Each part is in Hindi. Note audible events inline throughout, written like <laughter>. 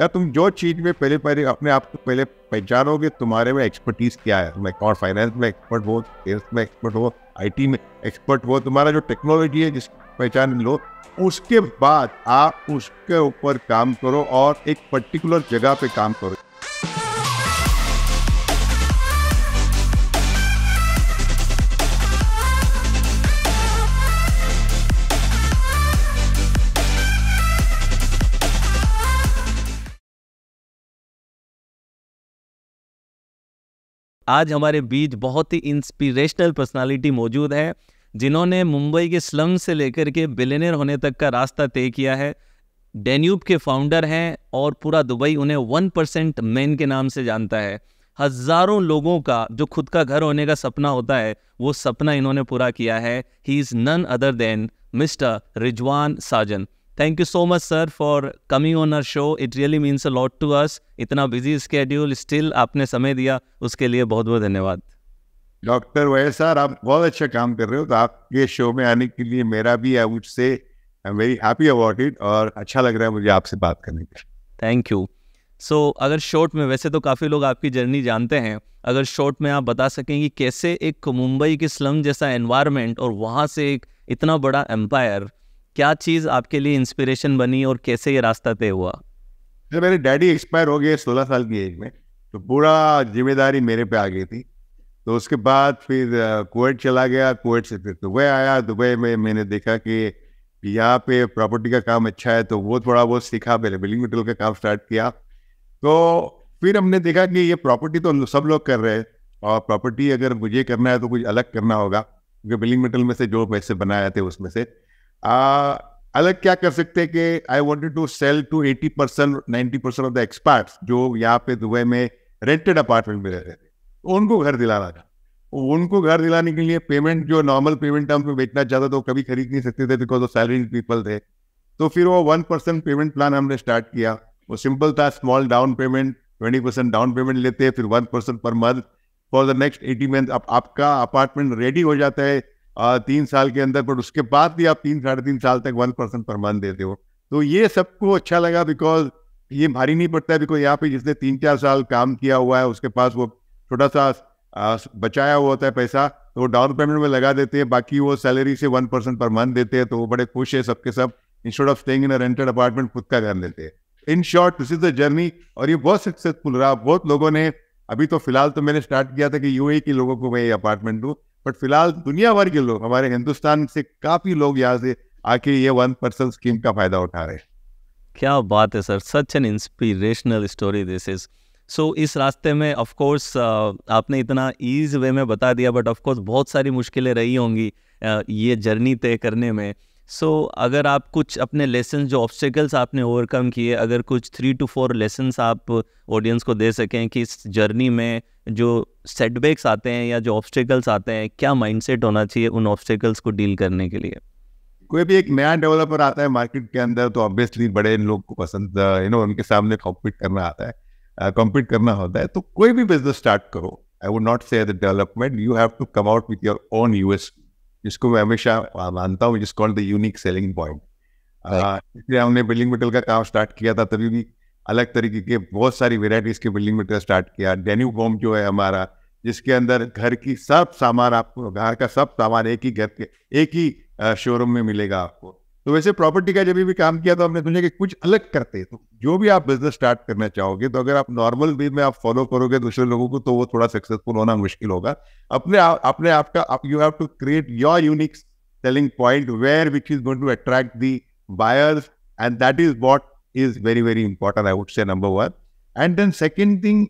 या तुम जो चीज में पहले पहले अपने आप को पहले पहचानोगे तुम्हारे में एक्सपर्टीज क्या है मैं और फाइनेंस में एक्सपर्ट हो सेल्स में एक्सपर्ट हो आईटी में एक्सपर्ट हो तुम्हारा जो टेक्नोलॉजी है जिस पहचान लो उसके बाद आप उसके ऊपर काम करो और एक पर्टिकुलर जगह पे काम करो आज हमारे बीच बहुत ही इंस्पिरेशनल पर्सनालिटी मौजूद है जिन्होंने मुंबई के स्लम से लेकर के बिलेनियर होने तक का रास्ता तय किया है डेन्यूब के फाउंडर हैं और पूरा दुबई उन्हें वन परसेंट मैन के नाम से जानता है हजारों लोगों का जो खुद का घर होने का सपना होता है वो सपना इन्होंने पूरा किया है he is none other than Mister Rizwan Sajan thank you so much sir for coming on our show it really means a lot to us इतना बिजी स्केड्यूल स्टिल आपने समय दिया उसके लिए बहुत बहुत धन्यवाद डॉक्टर वैस सर आप बहुत अच्छा काम कर रहे हो तो आपके शो में आने के लिए मेरा भी I would say I am very happy about it और अच्छा लग रहा है मुझे आपसे बात करने का थैंक यू सो अगर शॉर्ट में वैसे तो काफ़ी लोग आपकी जर्नी जानते हैं अगर शॉर्ट में आप बता सकें कि कैसे एक मुंबई के स्लम जैसा एनवायरमेंट और वहाँ से एक इतना बड़ा एम्पायर क्या चीज़ आपके लिए इंस्पिरेशन बनी और कैसे ये रास्ता तय हुआ जब मेरे डैडी एक्सपायर हो गए सोलह साल की एज में तो पूरा जिम्मेदारी मेरे पे आ गई थी तो उसके बाद फिर कुवैत चला गया कुवैत से फिर दुबई आया दुबई में मैंने देखा कि यहाँ पे प्रॉपर्टी का काम अच्छा है तो वो थोड़ा बहुत सीखा पहले बिल्डिंग मटेरियल का काम स्टार्ट किया तो फिर हमने देखा कि ये प्रॉपर्टी तो सब लोग कर रहे हैं और प्रॉपर्टी अगर मुझे करना है तो कुछ अलग करना होगा क्योंकि बिल्डिंग मटेरियल में से जो पैसे बनाए थे उसमें से अलग क्या कर सकते हैं कि I wanted to sell to eighty percent ninety percent of the experts जो यहाँ पे दुबई में रेंटेड अपार्टमेंट में रह रहे थे उनको घर दिलाना था उनको घर दिलाने के लिए पेमेंट जो नॉर्मल पेमेंट टर्म पे बेचना चाहता वो कभी खरीद नहीं सकते थे बिकॉज वो सैलरी पीपल थे तो फिर वो वन परसेंट पेमेंट प्लान हमने स्टार्ट किया वो सिंपल था small down payment twenty percent down payment लेते हैं फिर one percent per month for the next eighty month आपका अपार्टमेंट रेडी हो जाता है और तीन साल के अंदर बट उसके बाद भी आप तीन साढ़े तीन साल तक वन परसेंट पर मंथ देते हो तो ये सबको अच्छा लगा बिकॉज ये भारी नहीं पड़ता है बिकॉज यहाँ पे जिसने तीन चार साल काम किया हुआ है उसके पास वो छोटा सा बचाया हुआ होता है पैसा तो वो डाउन पेमेंट में लगा देते हैं बाकी वो सैलरी से वन परसेंट पर मंथ देते हैं तो वो बड़े खुश है सबके सब instead of staying in rented apartment खुद का घर लेते हैं in short this is the journey और ये बहुत सक्सेसफुल रहा बहुत लोगों ने अभी तो फिलहाल तो मैंने स्टार्ट किया था कि यूए e के लोगों को मैं ये अपार्टमेंट दूँ बट फिलहाल दुनिया भर के लोग हमारे हिंदुस्तान से काफ़ी लोग यहाँ से आके ये वन पर्सन स्कीम का फ़ायदा उठा रहे क्या बात है sir such an inspirational story this is so इस रास्ते में ऑफ कोर्स आपने इतना ईज वे में बता दिया बट ऑफ कोर्स बहुत सारी मुश्किलें रही होंगी ये जर्नी तय करने में सो so, अगर आप कुछ अपने लेसन जो ऑब्स्टिकल्स आपने ओवरकम किए अगर कुछ थ्री टू फोर लेसन आप ऑडियंस को दे सकें कि इस जर्नी में जो सेटबैक्स आते हैं या जो ऑब्स्टिकल्स आते हैं क्या माइंडसेट होना चाहिए उन ऑब्स्टिकल्स को डील करने के लिए कोई भी एक नया डेवलपर आता है मार्केट के अंदर तो ऑब्वियसली बड़े लोग को पसंद यू नो उनके सामने कॉम्पीट करना आता है कॉम्पीट uh, करना होता है तो कोई भी बिजनेस स्टार्ट करो I would not say development you have to come out with your own USP जिसको मैं हमेशा मानता हूँ जिस called the unique selling point इसलिए हमने बिल्डिंग मटेरियल का काम स्टार्ट किया था तभी भी अलग तरीके के बहुत सारी वेराइटीज के बिल्डिंग मटेरियल स्टार्ट किया डेन्यू बॉम्ब जो है हमारा जिसके अंदर घर की सब सामान आपको घर का सब सामान एक ही घर के एक ही शोरूम में मिलेगा आपको तो वैसे प्रॉपर्टी का जब भी काम किया तो हमने सुना कि कुछ अलग करते तो जो भी आप बिजनेस स्टार्ट करना चाहोगे तो अगर आप नॉर्मल वे में आप फॉलो करोगे दूसरे लोगों को तो वो थोड़ा सक्सेसफुल होना मुश्किल होगा अपने आ, अपने आप you have to create your unique selling point where which is going to attract the buyers and that is what is very very important I would say number one and then second thing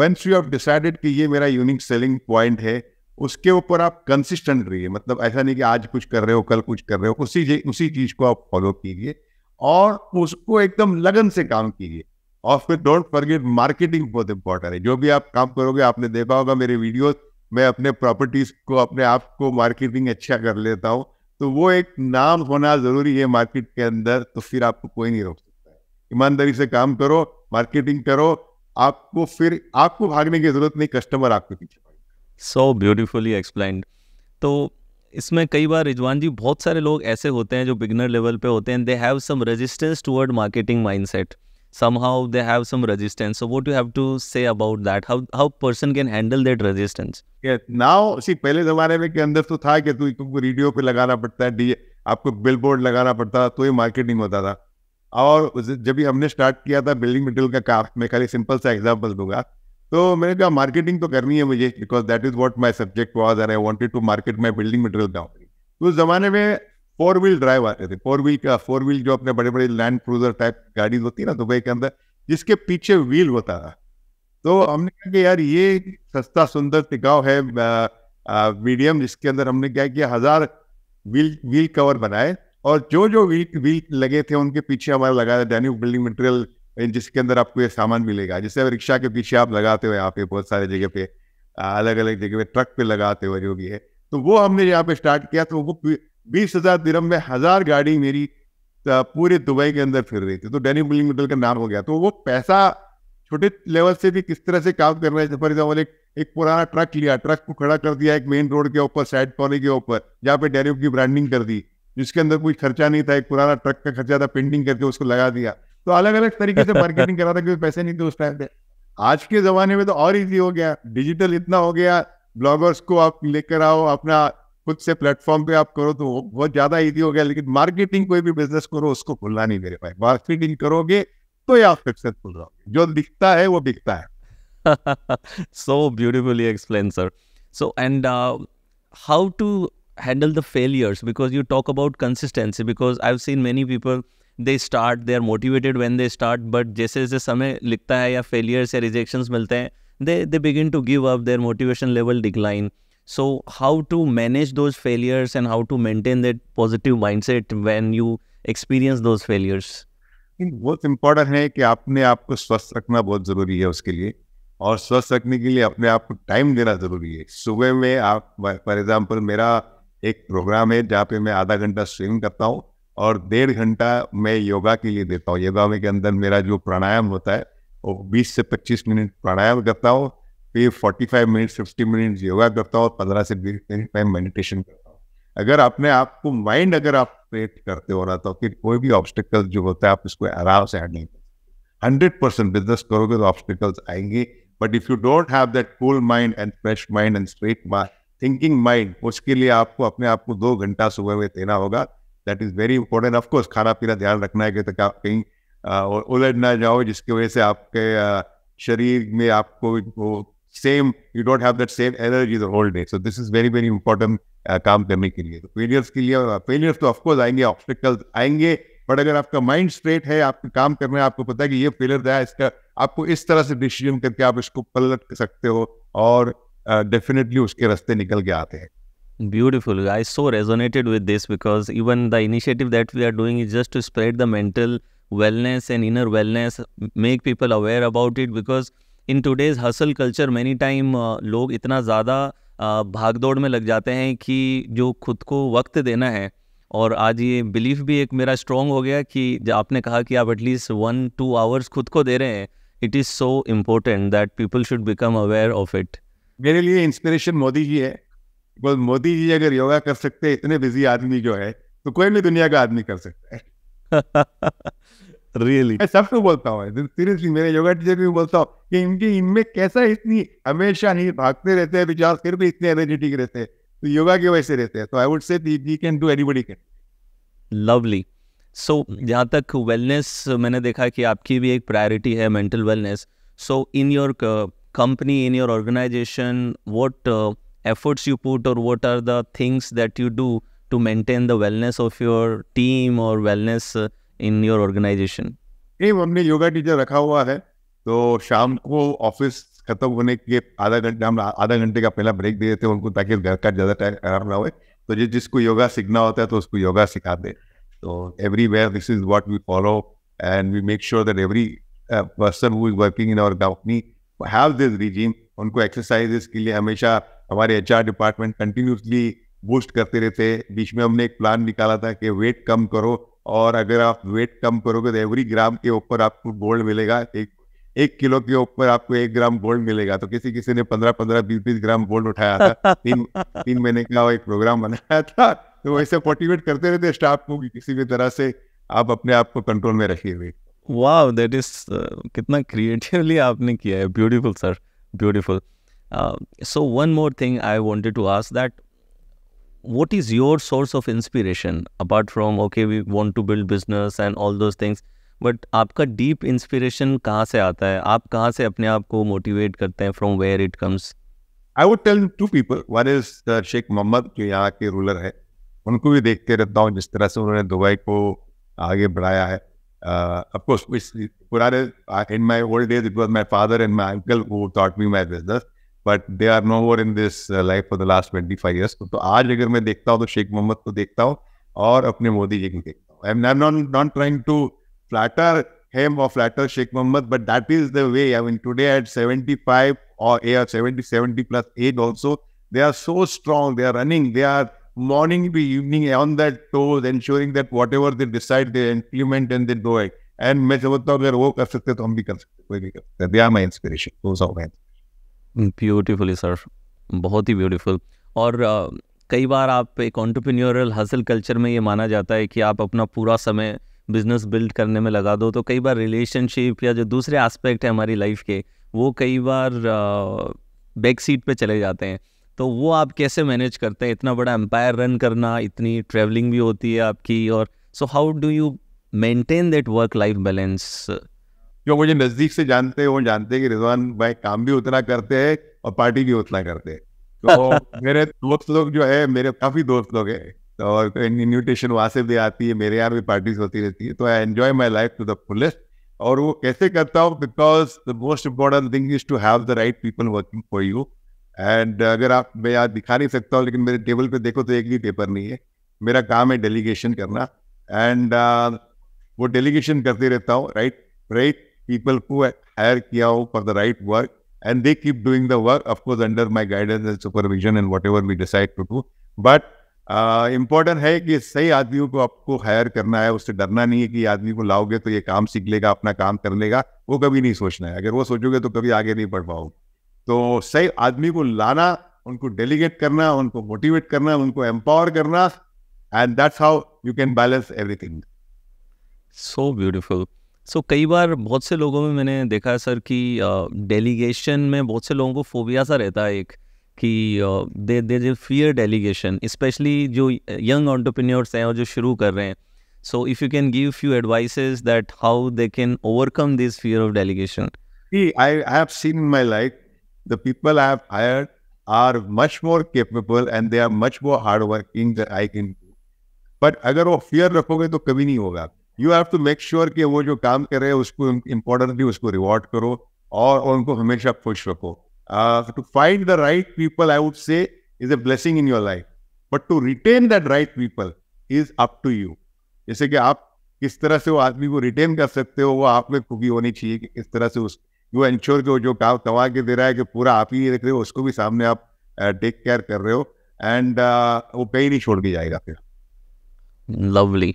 once you have decided कि ये मेरा यूनिक सेलिंग पॉइंट है उसके ऊपर आप कंसिस्टेंट रहिए मतलब ऐसा नहीं कि आज कुछ कर रहे हो कल कुछ कर रहे हो उसी उसी चीज को आप फॉलो कीजिए और उसको एकदम लगन से काम कीजिए और फिर डोंट फॉरगेट मार्केटिंग बहुत इंपॉर्टेंट है जो भी आप काम करोगे आपने देखा होगा मेरे वीडियो मैं अपने प्रॉपर्टीज को अपने आप को मार्केटिंग अच्छा कर लेता हूँ तो वो एक नाम होना जरूरी है मार्केट के अंदर तो फिर आपको कोई नहीं रोक सकता ईमानदारी से काम करो मार्केटिंग करो आपको फिर आपको भागने की जरूरत नहीं कस्टमर आपके पीछे सो ब्यूटिफुली एक्सप्लेंड तो इसमें कई बार रिजवान जी बहुत सारे लोग ऐसे होते हैं जो बिगनर लेवल पे होते हैं they have some resistance toward marketing mindset somehow they have some resistance so you you have to say about that how how person can handle resistance? Resistance now see पहले जमाने में के अंदर तो था कि तू तुमको रेडियो पे लगाना पड़ता है आपको बिल बोर्ड लगाना पड़ता था तो ये मार्केटिंग होता था और जब भी हमने स्टार्ट किया था बिल्डिंग मटेरियल का काम मैं खाली सिंपल सा एग्जाम्पल दूंगा तो मैंने कहा मार्केटिंग तो करनी है मुझे because that is what my subject was or I wanted to market my building material company उस जमाने में फोर व्हील ड्राइव आते थे फोर व्हील का फोर व्हील जो अपने बड़े बड़े लैंड क्रूजर टाइप गाड़ी होती है ना दुबई के अंदर जिसके पीछे व्हील होता था तो हमने कहा कि यार ये सस्ता सुंदर टिकाव है मीडियम जिसके अंदर हमने क्या किया हजार व्हील व्हील कवर बनाए और जो जो व्हील व्हील लगे थे उनके पीछे हमारा लगाया डैन्यू बिल्डिंग मटेरियल जिसके अंदर आपको ये सामान मिलेगा जैसे रिक्शा के पीछे आप लगाते हो यहाँ पे बहुत सारे जगह पे अलग अलग जगह पे ट्रक पे लगाते हो जो भी है तो वो हमने यहाँ पे स्टार्ट किया तो वो बीस हजार दिरम में हजार गाड़ी मेरी पूरे दुबई के अंदर फिर रही थी तो डेनी बुलिंग मिडल का नाम हो गया तो वो पैसा छोटे लेवल से भी किस तरह से काम कर रहे थे फॉर एग्जाम्पल एक एक पुराना ट्रक लिया ट्रक को खड़ा कर दिया एक मेन रोड के ऊपर साइड कॉर्नर के ऊपर जहाँ पे डेरिव की ब्रांडिंग कर दी जिसके अंदर कोई खर्चा नहीं था एक पुराना ट्रक का खर्चा था पेंटिंग करके उसको लगा दिया तो अलग अलग तरीके से मार्केटिंग करा था क्योंकि पैसे नहीं थे उस टाइम पे आज के जमाने में तो और इजी हो गया डिजिटल इतना हो गया ब्लॉगर्स को आप लेकर आओ अपना खुद से प्लेटफॉर्म पे आप करो तो बहुत ज्यादा इजी हो गया लेकिन मार्केटिंग कोई भी बिजनेस करो उसको खुलना नहीं मेरे पाए मार्केटिंग करोगे तो ये आप सक्सेसफुल रहोगे जो दिखता है वो बिकता है so beautifully explain sir so and how to handle the failures because you talk about consistency because I have seen many people they start they are motivated when they start but जैसे जैसे समय लिखता है या फेलियर्स या रिजेक्शन मिलते हैं they they begin to give up their motivation level decline so how to manage those failures and how to maintain that positive set when you experience those failures बहुत इम्पोर्टेंट है कि आपने आपको स्वस्थ रखना बहुत ज़रूरी है उसके लिए और स्वस्थ रखने के लिए अपने आप को टाइम देना ज़रूरी है सुबह में आप फॉर एग्ज़ाम्पल मेरा एक प्रोग्राम है जहाँ पे मैं आधा घंटा स्विमिंग करता हूँ और डेढ़ घंटा मैं योगा के लिए देता हूँ योगा में के अंदर मेरा जो प्राणायाम होता है वो 20 से 25 मिनट प्राणायाम करता हूँ फिर 45 मिनट 50 मिनट योगा करता हूँ और 15 से 20 मिनट मैं मेडिटेशन करता हूँ अगर आपने आपको माइंड अगर आप क्रिएट करते हो रहा तो फिर कोई भी ऑब्स्टिकल जो होता है आप उसको आराम से हैंडल करते हंड्रेड परसेंट बिजनेस करोगे तो ऑब्स्टिकल्स आएंगे but if you don't have that cool mind and fresh mind and straight thinking mind उसके लिए आपको अपने आप को दो घंटा सुबह में देना होगा that is very important of course खाना पीना ध्यान रखना है कि तक तो आप कहीं उलझ ना जाओ जिसकी वजह से आपके शरीर में आपको वो same you don't have that same energy the whole day so this is very very important काम करने के लिए तो फेलियर्स के लिए फेलियर्स तो ऑफकोर्स आएंगे ऑब्स्टिकल्स आएंगे बट अगर आपका माइंड स्ट्रेट है आपके काम करना है आपको पता है कि ये फेलियर है इसका आपको इस तरह से डिसीजन करके आप इसको पलट सकते हो और डेफिनेटली uh, उसके रास्ते निकल के आते हैं Beautiful. I so resonated with this because even the initiative that we are doing is just to spread the mental wellness and inner wellness, make people aware about it because in today's hustle culture many time uh, log itna zyada uh, भाग दौड़ में लग जाते हैं कि जो खुद को वक्त देना है और आज ये बिलीफ भी एक मेरा स्ट्रॉन्ग हो गया कि आपने कहा कि आप एटलीस्ट वन टू आवर्स खुद को दे रहे हैं it is so important that people should become aware of it मेरे लिए इंस्पिरेशन मोदी जी है बिकॉज मोदी जी अगर योगा कर सकते इतने बिजी आदमी जो है तो कोई भी दुनिया का आदमी कर सकता है रियली <laughs> मैं सबको बोलता हूँ सीरियसली मेरे योगा टीचर भी बोलता हूँ कि इनके इनमें कैसा इतनी हमेशा ही भागते रहते हैं विचार फिर भी इतने एनर्जेटिक रहते हैं तो योगा की वजह से रहते हैं तो I would say we can do anybody can lovely so जहाँ तक वेलनेस मैंने देखा कि आपकी भी एक प्रायोरिटी है mental wellness so in your company in your organisation what efforts you put or what are the things that you do to maintain the wellness of your team or wellness uh, in your organization? नहीं हमने योगा टीचर रखा हुआ है तो शाम को ऑफिस खत्म होने के आधा घंटे हम आधा घंटे का पहला ब्रेक दे देते हैं उनको ताकि घर का ज़्यादा टाइम आराम ना हो तो जो जिसको योगा सीखना होता है तो उसको योगा सिखा दे तो everywhere this is what we follow and we make sure that every person who is working in our company have this regime उनको एक्सरसाइजेस के लिए हमेशा हमारे एच डिपार्टमेंट कंटिन्यूसली बूस्ट करते रहते हैं बीच में हमने एक प्लान निकाला था कि वेट कम करो और अगर आप वेट कम करोगे तो एवरी ग्राम के ऊपर आपको गोल्ड मिलेगा एक एक किलो के ऊपर आपको एक ग्राम गोल्ड मिलेगा तो किसी किसी ने पंद्रह पंद्रह बीस बीस ग्राम गोल्ड उठाया था तीन तीन महीने का एक प्रोग्राम बनाया था तो वैसे मोटिवेट करते रहते स्टाफ को कि किसी भी तरह से आप अपने आप को कंट्रोल में रखिए वेट वाह दैट इज कितना क्रिएटिवली आपने किया है beautiful sir beautiful Uh, so one more thing I wanted to ask that what is your source of inspiration apart from okay we want to build business and all those things but आपका deep inspiration कहाँ से आता है आप कहाँ से अपने motivate करते from where it comes I would tell two people one is uh, Sheikh Mohammed जो यहाँ ruler है उनको भी देखते रहता हूँ जिस तरह से उन्होंने दुबई को आगे बढ़ाया है uh, of course, uh, in my old days it was my father and my uncle who taught me my business but they are no more in this life for the last twenty five years तो आज अगर मैं देखता हूँ तो शेख मोहम्मद को देखता हूँ और अपने मोदी जी को देखता हूँ I am not not trying to flatter him और flatter Sheikh Mohammed but that is the way I mean today at seventy five और a are seventy seventy plus at also they are so strong they are running they are morning to evening on that toes ensuring that whatever they decide they implement and they do and मैं समझता हूँ अगर वो कर सकते तो हम भी कर सकते कोई भी कर सकते दे आर माई इंस्पिरेशन दो सौ ब्यूटीफुली सर बहुत ही ब्यूटीफुल और आ, कई बार आप एक ऑन्टरप्रीनियोरल हासिल कल्चर में ये माना जाता है कि आप अपना पूरा समय बिजनेस बिल्ड करने में लगा दो तो कई बार रिलेशनशिप या जो दूसरे एस्पेक्ट है हमारी लाइफ के वो कई बार बैक सीट पे चले जाते हैं तो वो आप कैसे मैनेज करते हैं इतना बड़ा एम्पायर रन करना इतनी ट्रैवलिंग भी होती है आपकी और so how do you maintain that work life balance जो मुझे नज़दीक से जानते हैं वो जानते हैं कि रिजवान भाई काम भी उतना करते हैं और पार्टी भी उतना करते हैं तो <laughs> मेरे दोस्त लोग जो है मेरे काफ़ी दोस्त लोग हैं तो इन्विटेशन वहां से भी आती है मेरे यहाँ भी पार्टीज होती रहती है तो I enjoy my life to the fullest और वो कैसे करता हूँ because the most important thing is to have the right people working for you and अगर आप मैं यहाँ दिखा नहीं सकता हूँ लेकिन मेरे टेबल पे देखो तो एक भी पेपर नहीं है मेरा काम है डेलीगेशन करना एंड uh, वो डेलीगेशन करते रहता हूँ right right people who I hire Kiao for the right work, and they keep doing the work, of course, under my guidance and supervision and whatever we decide to do. But important uh, है कि सही आदमियों को आपको हायर करना है उससे डरना नहीं है कि आदमी को लाओगे तो ये काम सीख लेगा अपना काम कर लेगा वो कभी नहीं सोचना है अगर वो सोचोगे तो कभी आगे नहीं बढ़ पाओगे तो सही आदमी को लाना उनको डेलीगेट करना उनको मोटिवेट करना उनको एम्पावर करना and that's how you can balance everything so beautiful so so, कई बार बहुत से लोगों में मैंने देखा है सर कि डेलीगेशन में बहुत से लोगों को फोबिया सा रहता है एक कि they they fear delegation specially जो यंग ऑन्टरप्रेन्योर्स हैं और जो शुरू कर रहे हैं so if you can give few advices that how they can overcome this fear of delegation I have seen my life the people I have hired are much more capable and they are much more hard working I can but अगर वो फियर रखोगे तो कभी नहीं होगा you have to make sure कि वो जो काम कर रहे हैं उसको इम्पोर्टेंटली उसको रिवॉर्ड करो और उनको हमेशा खुश रखो to find the right people I would say is a blessing in your life but to retain that right people is up to you जैसे कि आप किस तरह से वो आदमी को रिटेन कर सकते हो वो आप में खूबी होनी चाहिए कि किस तरह से उस यू एंश्योर के जो काम कमा के दे रहा है कि पूरा आप ही देख रहे हो उसको भी सामने आप टेक uh, केयर कर रहे हो एंड uh, वो कहीं नहीं छोड़ के जाएगा फिर lovely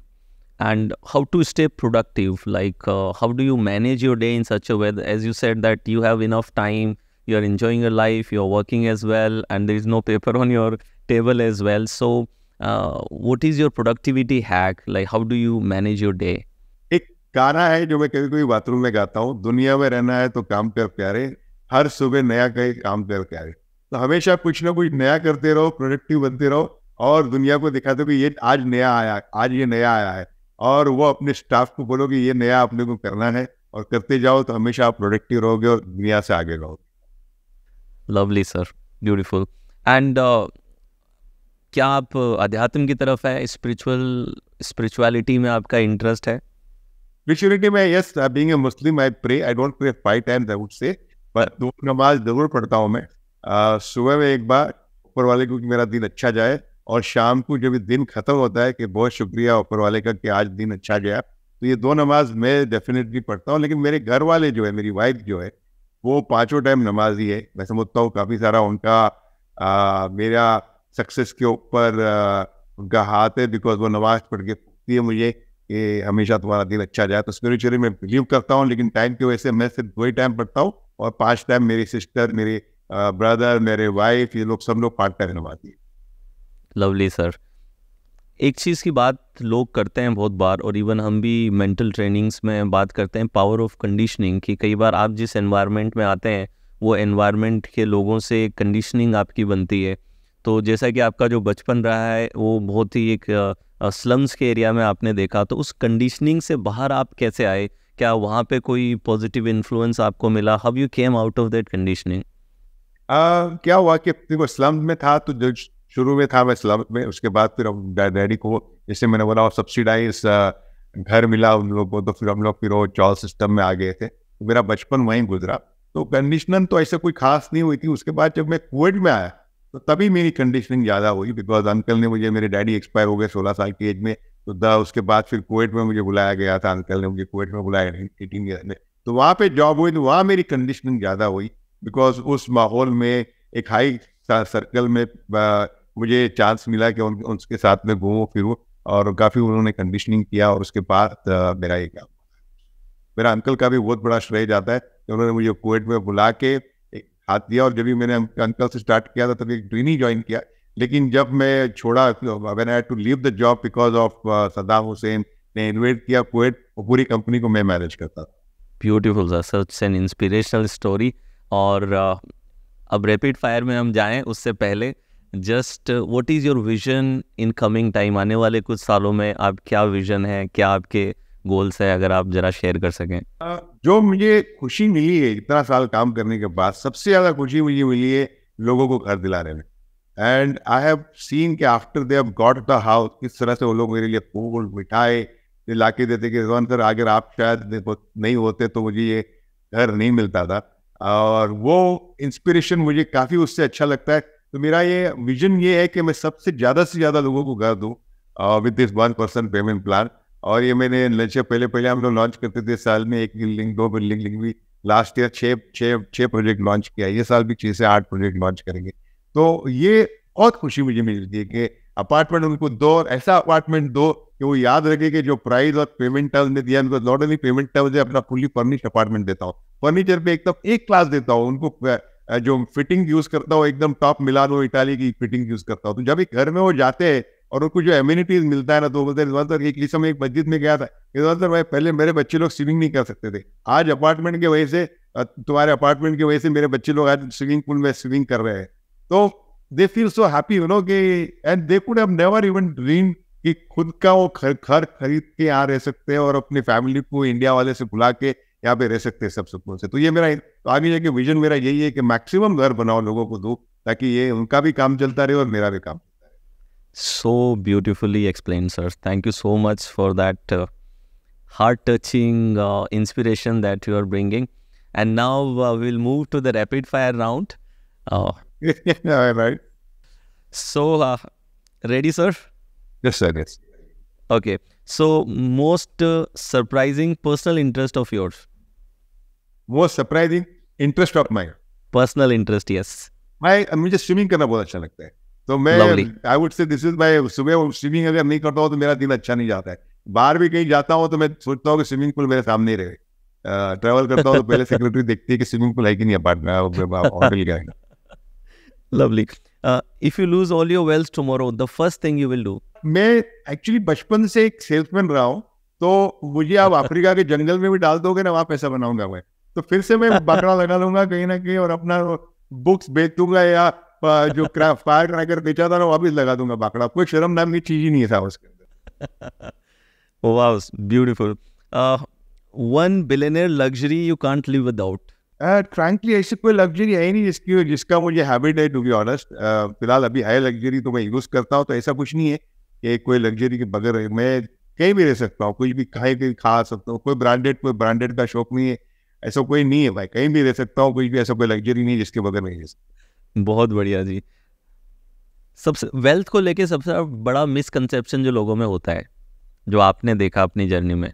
and how to stay productive like uh, how do you manage your day in such a way that, as you said that you have enough time you're enjoying your life you're working as well and there is no <laughs> paper on your table as well so uh, what is your productivity hack like how do you manage your day एक गाना hai jo main कभी कभी bathroom mein gaata hu. दुनिया mein rehna hai to काम कर प्यारे Har सुबह naya कहीं काम कर प्यारे तो हमेशा kuch na kuch naya karte raho, productive बनते raho, और दुनिया को दिखाते हो कि ये आज नया आया आज ये नया आया है और वो अपने स्टाफ को बोलोगे ये नया आप को करना है और करते जाओ तो हमेशा आप प्रोडक्टिव रहोगे और दुनिया से आगे रहोगे लवली सर ब्यूटीफुल एंड क्या आप अध्यात्म की तरफ है स्पिरिचुअल स्पिरिचुअलिटी में आपका इंटरेस्ट है स्पिरिचुअलिटी में yes being a Muslim I pray I don't pray five times I would say पर दो नमाज जरूर पढ़ता हूँ मैं uh, सुबह में एक बार ऊपर वाले क्योंकि मेरा दिन अच्छा जाए और शाम को जब दिन ख़त्म होता है कि बहुत शुक्रिया ऊपर वाले का कि आज दिन अच्छा गया तो ये दो नमाज मैं डेफिनेटली पढ़ता हूँ लेकिन मेरे घर वाले जो है मेरी वाइफ जो है वो पाँचों टाइम नमाजी है मैं समझता हूँ काफ़ी सारा उनका आ, मेरा सक्सेस के ऊपर उनका हाथ है बिकॉज वो नमाज पढ़ के पूछती है मुझे कि हमेशा तुम्हारा दिन अच्छा जाए तो स्पिरिचुअली मैं बिलीव करता हूँ लेकिन टाइम की वजह से मैं सिर्फ दो ही टाइम पढ़ता हूँ और पाँच टाइम मेरी सिस्टर मेरे ब्रदर मेरे वाइफ ये लोग सब लोग पार्ट टाइम नमाज है लवली सर एक चीज़ की बात लोग करते हैं बहुत बार और इवन हम भी मेंटल ट्रेनिंग्स में बात करते हैं पावर ऑफ कंडीशनिंग कि कई बार आप जिस एनवायरनमेंट में आते हैं वो एनवायरनमेंट के लोगों से कंडीशनिंग आपकी बनती है तो जैसा कि आपका जो बचपन रहा है वो बहुत ही एक स्लम्स के एरिया में आपने देखा तो उस कंडीशनिंग से बाहर आप कैसे आए क्या वहाँ पे कोई पॉजिटिव इन्फ्लुएंस आपको मिला have you came out of that conditioning क्या हुआ कि देखो स्लम्स में था तो शुरू में था मैं स्लम में उसके बाद फिर हम डैडी को जैसे मैंने बोला और सब्सिडाइज घर मिला उन लोग को तो फिर हम लोग फिर वो चौल सिस्टम में आ गए थे तो मेरा बचपन वहीं गुजरा तो कंडीशनन तो ऐसे कोई खास नहीं हुई थी उसके बाद जब मैं कोविड में आया तो तभी मेरी कंडीशनिंग ज़्यादा हुई बिकॉज अंकल ने मुझे मेरे डैडी एक्सपायर हो गए सोलह साल की एज में तो द उसके बाद फिर कोविड में मुझे बुलाया गया था अंकल ने मुझे कोविड में बुलाया एटीन ईयर में तो वहाँ पे जॉब हुई तो वहाँ मेरी कंडीशनिंग ज़्यादा हुई बिकॉज उस माहौल में एक हाई सर्कल में मुझे चांस मिला कि उन, उनके साथ में घूमो फिरूँ और काफ़ी उन्होंने कंडीशनिंग किया और उसके बाद मेरा ये काम मेरा अंकल का भी बहुत बड़ा श्रेय जाता है कि उन्होंने मुझे कोविड में बुला के एक हाथ दिया और जब भी मैंने अंकल से स्टार्ट किया था तभी एक ट्रेनिंग ज्वाइन किया लेकिन जब मैं छोड़ा when I to leave the job because of Saddam Hussein ने इन्वेट किया कोविड और पूरी कंपनी को मैं मैनेज करता था beautiful sir such an inspirational story और अब रैपिड फायर में हम जाएं उससे पहले just what is your vision in coming time आने वाले कुछ सालों में आप क्या विजन है क्या आपके गोल्स है अगर आप जरा शेयर कर सकें जो मुझे खुशी मिली है इतना साल काम करने के बाद सबसे ज़्यादा खुशी मुझे मिली है लोगों को घर दिलाने में एंड आई हैव सीन के after they have got the house किस तरह से वो लोग मेरे लिए फूल मिठाई ला के देते कि रिजवान सर अगर आप शायद नहीं होते तो मुझे ये घर नहीं मिलता था और वो इंस्पिरेशन मुझे काफ़ी उससे अच्छा लगता है तो मेरा ये विजन ये है कि मैं सबसे ज़्यादा से ज़्यादा लोगों को घर दूँ with this one person payment plan और ये मैंने लंच पहले पहले हम लोग लॉन्च करते थे साल में एक बिल्डिंग दो बिल्डिंग लिंग भी लास्ट ईयर छः छः छः प्रोजेक्ट लॉन्च किया ये साल भी छः से आठ प्रोजेक्ट लॉन्च करेंगे तो ये बहुत खुशी मुझे मिलती है कि अपार्टमेंट उनको दो ऐसा अपार्टमेंट दो कि वो याद रखे कि जो प्राइस और पेमेंट टर्म ने दिया उनको नॉट ओनली पेमेंट टर्म है अपना फुल्ली फर्निश्ड अपार्टमेंट देता हूँ फर्नीचर पे एकदम एक तो क्लास देता हूँ उनको जो फिटिंग यूज करता हो एकदम टॉप मिला हो इटाली की फिटिंग यूज करता हो तो जब एक घर में वो जाते हैं और उनको जो एम्यूनिटीज मिलता है ना तो बोलते हैं सर एक समय एक मस्जिद में गया था सर भाई पहले मेरे बच्चे लोग स्विमिंग नहीं कर सकते थे आज अपार्टमेंट के वजह से तुम्हारे अपार्टमेंट की वजह से मेरे बच्चे लोग आज स्विमिंग पूल में स्विमिंग कर रहे हैं तो they feel so happy you know कि and they could have never even dream कि खुद का वो घर खर, खर, खरीद के यहाँ रह सकते हैं और अपनी फैमिली को इंडिया वाले से बुला के यहाँ पे रह सकते हैं सब सुकून से तो ये मेरा तो आगे जाके विजन मेरा यही है कि मैक्सिमम घर बनाओ लोगों को दो तो, ताकि ये उनका भी काम चलता रहे और मेरा भी काम so beautifully explain sir thank you so much for that heart touching inspiration that you are bringing and now will move to the rapid fire round so ready sir yes sir yes okay so most uh, surprising personal interest most surprising interest of my personal interest yes मैं मुझे स्विमिंग करना बहुत अच्छा लगता है तो मैं I would say this is my सुबह स्विमिंग अगर नहीं करता हूँ तो मेरा दिन अच्छा नहीं जाता है बाहर भी कहीं जाता हूँ तो मैं सोचता हूँ कि स्विमिंग पूल मेरे सामने ही रहे ट्रेवल uh, करता हूँ तो पहले सेक्रेटरी देखती है कि स्विमिंग पूल है कि नहीं होटल का lovely if you lose all your wealth tomorrow the first thing you will do मैं एक्चुअली बचपन से एक सेल्समैन रहा हूँ तो मुझे आप <laughs> अफ्रीका के जंगल में भी डाल दोगे ना वहां पैसा बनाऊंगा मैं तो फिर से मैं बकरा लगा लूंगा कहीं ना कहीं और अपना बुक्स बेच दूंगा या जो फायर <laughs> ट्रैकर बेचा था ना वापिस लगा दूंगा बाकड़ा कोई शर्म नाम की चीज ही नहीं था उसके अंदर वाह one billionaire luxury you can't live without frankly ऐसी कोई लग्जरी है ही नहीं जिसकी जिसका मुझे हैबिट है टू बी ऑनेस्ट फिलहाल अभी है लग्जरी तो मैं यूज़ करता हूँ तो ऐसा कुछ नहीं है कि कोई लग्जरी के बगैर मैं कहीं भी रह सकता हूँ कुछ भी खाए कहीं खा सकता हूँ कोई ब्रांडेड कोई ब्रांडेड का शौक नहीं है ऐसा कोई नहीं है भाई कहीं भी रह सकता हूँ कोई भी ऐसा कोई लग्जरी नहीं जिसके बगैर नहीं रह सकता बहुत बढ़िया जी सबसे वेल्थ को लेके सबसे बड़ा मिसकंसेप्शन जो लोगों में होता है जो आपने देखा अपनी जर्नी में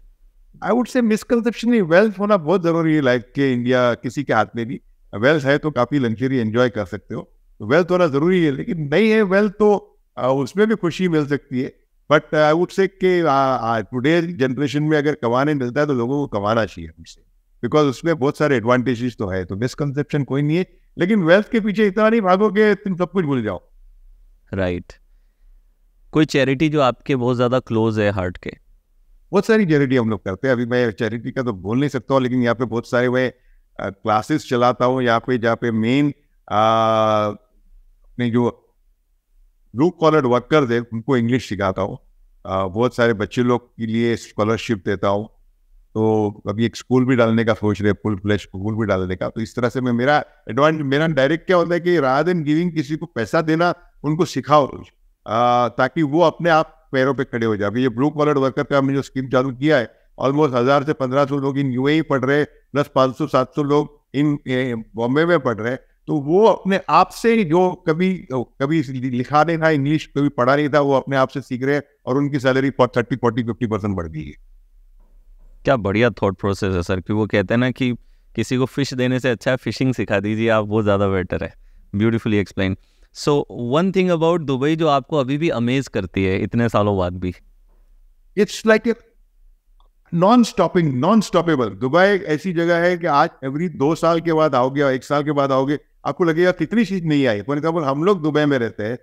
आई वुड से मिसकंसेप्शन नहीं वेल्थ होना बहुत जरूरी है लाइफ के इंडिया किसी के हाथ में भी वेल्थ है तो काफ़ी लग्जरी एंजॉय कर सकते हो वेल्थ होना ज़रूरी है लेकिन नहीं है वेल्थ तो उसमें भी खुशी मिल सकती है but I would say today generation में अगर कमाने मिलता है तो लोगों को कमाना चाहिए हमसे बिकॉज उसमें बहुत सारे एडवांटेजेस तो है तो मिसकनसेप्शन कोई नहीं है लेकिन वेल्थ के पीछे इतना नहीं भागोगे तुम सब कुछ भूल जाओ राइट right. कोई चैरिटी जो आपके बहुत ज्यादा क्लोज है हार्ट के बहुत सारी चैरिटी हम लोग करते हैं अभी मैं चैरिटी का तो बोल नहीं सकता हूँ लेकिन यहाँ पे बहुत सारे मैं क्लासेस चलाता हूँ यहाँ पे जहाँ पे मेन अपने जो ब्लू कॉलर वर्कर्स है उनको इंग्लिश सिखाता हूँ बहुत सारे बच्चे लोग के लिए स्कॉलरशिप देता हूँ तो अभी एक स्कूल भी डालने का सोच रहे फुल फ्लैश स्कूल भी डालने का तो इस तरह से मैं मेरा एडवांट मेरा डायरेक्ट क्या होता है कि राधर एन गिविंग किसी को पैसा देना उनको सिखाओ ताकि वो अपने आप पैरों पे खड़े हो जाए अभी ये ब्लू कॉलर वर्कर का हमने जो स्कीम चालू किया है ऑलमोस्ट हज़ार से पंद्रह सौ लोग इन यू e पढ़ रहे प्लस पाँच सौ सात सौ लोग इन बॉम्बे में पढ़ रहे तो वो अपने आप से जो कभी कभी लिखा नहीं था इंग्लिश कभी पढ़ा नहीं था वो अपने आप से सीख रहे और उनकी salary thirty forty fifty percent बढ़ गई है क्या बढ़िया थॉट प्रोसेस है सर कि वो कहते हैं ना कि किसी को फिश देने से अच्छा है फिशिंग सिखा दीजिए आप वो ज़्यादा बेटर है beautifully explain so one thing about Dubai जो आपको अभी भी अमेज करती है इतने सालों बाद भी it's like a non stopping non stoppable Dubai एक ऐसी जगह है कि आज एवरी दो साल के बाद आओगे और एक साल के बाद आओगे आपको लगेगा कितनी चीज नहीं आई फॉर एग्जाम्पल हम लोग दुबई में रहते हैं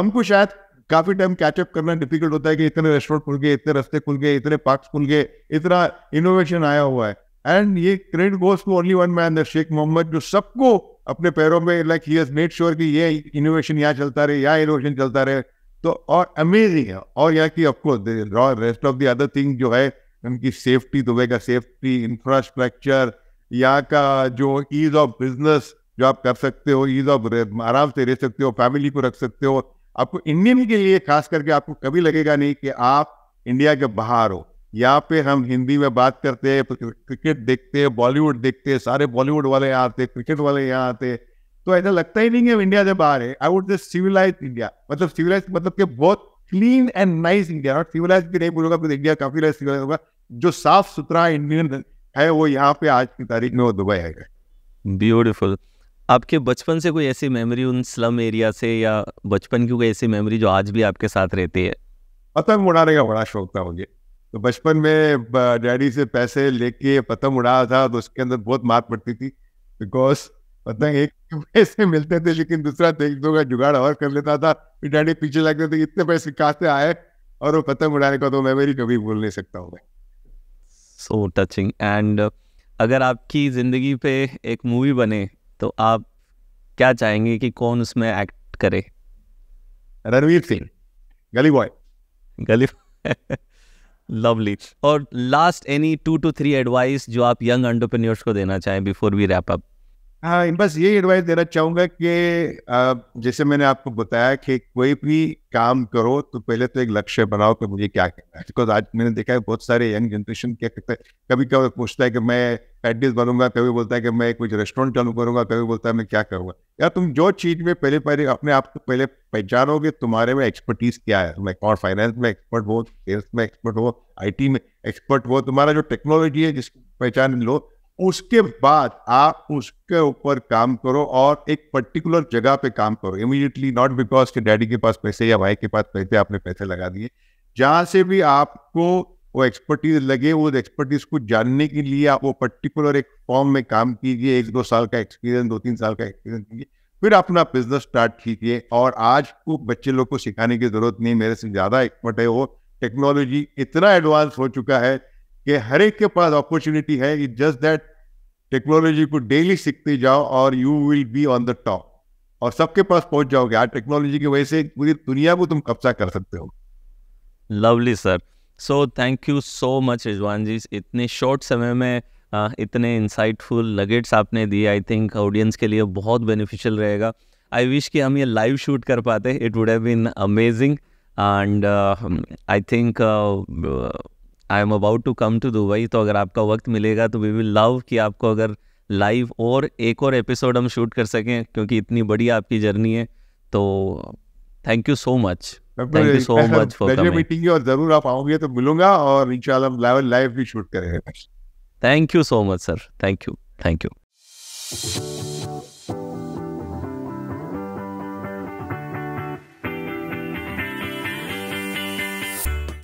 हमको शायद काफी टाइम कैचअप करना डिफिकल्ट होता है कि इतने रेस्टोरेंट खुल गए इतने रस्ते खुल गए इतने पार्क खुल गए इतना इनोवेशन आया हुआ है एंड ये credit goes to only one man Sheikh Mohammed जो सबको अपने पैरों में like he has made sure कि ये इनोवेशन यहाँ चलता रहे या इनोवेशन चलता रहे तो और अमेजिंग है और यहाँ की of course rest of the other thing जो है उनकी सेफ्टी दुबई का सेफ्टी इंफ्रास्ट्रक्चर यहाँ का जो ईज ऑफ बिजनेस जो आप कर सकते हो ईज ऑफ आराम से रह सकते हो फैमिली को रख सकते हो आपको इंडियन के लिए खास करके आपको कभी लगेगा नहीं कि आप इंडिया के बाहर हो यहाँ पे हम हिंदी में बात करते हैं क्रिकेट देखते हैं बॉलीवुड देखते हैं सारे बॉलीवुड वाले यहाँ आते क्रिकेट वाले यहाँ आते तो ऐसा लगता ही नहीं है इंडिया से बाहर है I would just civilise India मतलब सिविलाइज मतलब कि बहुत क्लीन एंड नाइस इंडिया और सिविलाइज भी नहीं बोलूंगा तो इंडिया काफी सिविलाइज होगा जो साफ सुथरा इंडियन है वो यहाँ पे आज की तारीख में वो दुबई है ब्यूटिफुल आपके बचपन से कोई ऐसी मेमोरी उन स्लम एरिया से या बचपन की कोई ऐसी मेमोरी जो आज भी आपके साथ रहती है पतंग उड़ाने का बड़ा शौक था मुझे तो बचपन में डैडी से पैसे लेके पतंग उड़ा था तो उसके अंदर बहुत मार पड़ती थी बिकॉज पतंग एक <laughs> पैसे मिलते थे लेकिन दूसरा देख तो दो का जुगाड़ और कर लेता था फिर डैडी पीछे लगते थे इतने पैसे कहाँ आए और वो पतंग उड़ाने का तो मेमोरी कभी भूल नहीं सकता हूँ मैं सो टचिंग एंड अगर आपकी ज़िंदगी पे एक मूवी बने तो आप क्या चाहेंगे कि कौन उसमें एक्ट करे रणवीर सिंह गली बॉय गली लवली और last any two to three advice जो आप यंग एंटरप्रेन्योर्स को देना चाहें बिफोर वी रैप अप हाँ बस यही एडवाइस देना चाहूंगा कि जैसे मैंने आपको बताया कि कोई भी काम करो तो पहले तो एक लक्ष्य बनाओ कि मुझे क्या करना है बिकॉज आज मैंने देखा है बहुत सारे यंग जनरेशन क्या करते हैं कभी कभी पूछता है कि मैं पैटीज बनूंगा कभी बोलता है कि मैं कुछ रेस्टोरेंट चालू करूंगा कभी बोलता है मैं क्या करूंगा या तुम जो चीज़ में पहले पहले अपने आप को पहले पहचानोगे तुम्हारे में एक्सपर्टीज क्या है तुम और फाइनेंस में एक्सपर्ट हो सेल्स में एक्सपर्ट हो आईटी में एक्सपर्ट हो तुम्हारा जो टेक्नोलॉजी है जिस पहचान लो उसके बाद आप उसके ऊपर काम करो और एक पर्टिकुलर जगह पे काम करो इमीडिएटली नॉट बिकॉज के डैडी के पास पैसे या भाई के पास पैसे आपने पैसे लगा दिए जहां से भी आपको वो एक्सपर्टीज लगे वो एक्सपर्टीज को जानने के लिए आप वो पर्टिकुलर एक फॉर्म में काम कीजिए एक दो साल का एक्सपीरियंस दो तीन साल का एक्सपीरियंस कीजिए फिर अपना बिजनेस स्टार्ट कीजिए और आज को बच्चे लोग को सिखाने की जरूरत नहीं मेरे से ज़्यादा एक्सपर्ट है वो टेक्नोलॉजी इतना एडवांस हो चुका है कि हर एक के पास अपॉर्चुनिटी है इट जस्ट दैट टेक्नोलॉजी को डेली सीखते जाओ और you will be on the top और सबके पास पहुंच जाओगे आज टेक्नोलॉजी की वजह से पूरी दुनिया को तुम कब्जा कर सकते हो lovely sir so thank you so much Rizwan ji इतने शॉर्ट समय में आ, इतने इंसाइटफुल लगेट्स आपने दिए आई थिंक ऑडियंस के लिए बहुत बेनिफिशियल रहेगा आई विश कि हम ये लाइव शूट कर पाते it would have been amazing and I think I am about to come to Dubai तो अगर आपका वक्त मिलेगा तो वी विल लव कि आपको अगर लाइव और एक और एपिसोड हम शूट कर सकें क्योंकि इतनी बड़ी आपकी जर्नी है तो thank you so much meeting और जरूर आप आओगे तो मिलूंगा और इंशाल्लाह लाइव भी शूट करेंगे thank you so much sir thank you thank you